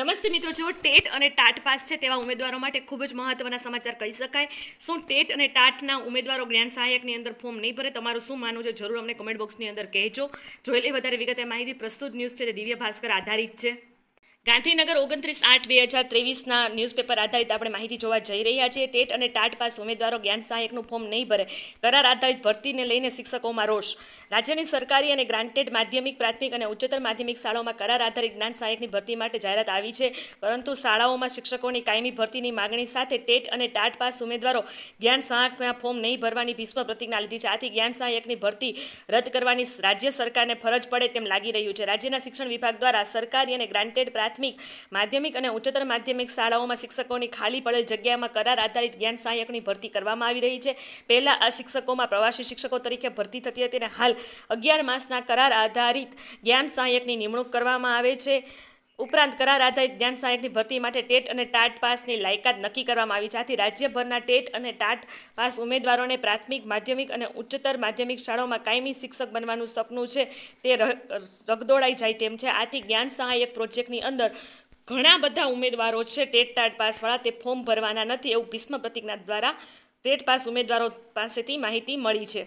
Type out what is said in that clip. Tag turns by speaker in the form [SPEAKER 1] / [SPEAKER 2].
[SPEAKER 1] નમસ્તે મિત્રો જો ટેટ અને ટાટ પાસ છે તેવા ઉમેદવારો માટે ખૂબ જ મહત્વના સમાચાર કહી શકાય શું ટેટ અને ટાટના ઉમેદવારો જ્ઞાન સહાયકની અંદર ફોર્મ નહીં ભરે તમારું શું માનવું છે જરૂર અમને કમેન્ટ બોક્સની અંદર કહેજો જોઈ લે વધારે વિગતે માહિતી પ્રસ્તુત ન્યૂઝ છે તે દિવ્ય ભાસ્કર આધારિત છે ગાંધીનગર ઓગણત્રીસ આઠ બે હજાર ત્રેવીસના ન્યૂઝપેપર આધારિત આપણે માહિતી જોવા જઈ રહ્યા છીએ ટેટ અને ટાટ પાસ ઉમેદવારો જ્ઞાન સહાયકનું ફોર્મ નહીં ભરે કરાર આધારિત ભરતીને લઈને શિક્ષકોમાં રોષ રાજ્યની સરકારી અને ગ્રાન્ટેડ માધ્યમિક પ્રાથમિક અને ઉચ્ચતર માધ્યમિક શાળાઓમાં કરાર આધારિત જ્ઞાન સહાયકની ભરતી માટે જાહેરાત આવી છે પરંતુ શાળાઓમાં શિક્ષકોની કાયમી ભરતીની માગણી સાથે ટેટ અને ટાટ પાસ ઉમેદવારો જ્ઞાન સહાયકના ફોર્મ નહીં ભરવાની ભીષ્મ પ્રતિજ્ઞા લીધી છે આથી જ્ઞાન સહાયકની ભરતી રદ કરવાની રાજ્ય સરકારને ફરજ પડે તેમ લાગી રહ્યું છે રાજ્યના શિક્ષણ વિભાગ દ્વારા સરકારી અને ગ્રાન્ટેડ પ્રાથમિક પ્રાથમિક માધ્યમિક અને ઉચ્ચતર માધ્યમિક શાળાઓમાં શિક્ષકોની ખાલી પડેલ જગ્યામાં કરાર આધારિત જ્ઞાન સહાયકની ભરતી કરવામાં આવી રહી છે પહેલાં આ શિક્ષકોમાં પ્રવાસી શિક્ષકો તરીકે ભરતી થતી હતી અને હાલ અગિયાર માસના કરાર આધારિત જ્ઞાન સહાયકની નિમણૂક કરવામાં આવે છે ઉપરાંત કરાર આધારિત જ્ઞાન સહાયકની ભરતી માટે ટેટ અને ટાટ પાસની લાયકાત નક્કી કરવામાં આવી છે રાજ્યભરના ટેટ અને ટાટ પાસ ઉમેદવારોને પ્રાથમિક માધ્યમિક અને ઉચ્ચતર માધ્યમિક શાળાઓમાં કાયમી શિક્ષક બનવાનું સપનું છે તે રગદોડાઈ જાય તેમ છે આથી જ્ઞાન સહાયક પ્રોજેક્ટની અંદર ઘણા બધા ઉમેદવારો છે ટેટ ટાટ પાસવાળા તે ફોર્મ ભરવાના નથી એવું ભીષ્મ પ્રતિજ્ઞા દ્વારા ટેટ પાસ ઉમેદવારો પાસેથી માહિતી મળી છે